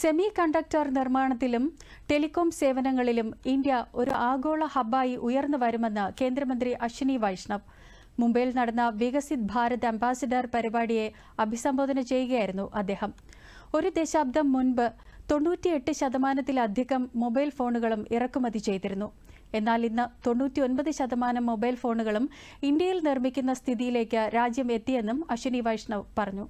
semi semiconductor നിർമ്മാണത്തിലും telecom സേവനങ്ങളിലും India ഒരു ആഗോള ഹബ്ബായി ഉയർന്നു വരുമെന്ന് കേന്ദ്രമന്ത്രി അശ്വിനി വൈഷ്ണവ് മുംബൈയിൽ നടന്ന വികസിത് ഭാരത് അംബാസിഡർ പരിപാടിയെ അഭിസംബോധന ചെയ്യുകയായിരുന്നു അദ്ദേഹം ഒരു ദശാബ്ദം മുൻപ് തൊണ്ണൂറ്റിയെട്ട് ശതമാനത്തിലധികം മൊബൈൽ ഫോണുകളും ഇറക്കുമതി ചെയ്തിരുന്നു എന്നാൽ ഇന്ന് തൊണ്ണൂറ്റിയൊൻപത് ശതമാനം മൊബൈൽ ഫോണുകളും ഇന്ത്യയിൽ നിർമ്മിക്കുന്ന സ്ഥിതിയിലേക്ക് രാജ്യം എത്തിയെന്നും അശ്വിനി വൈഷ്ണവ് പറഞ്ഞു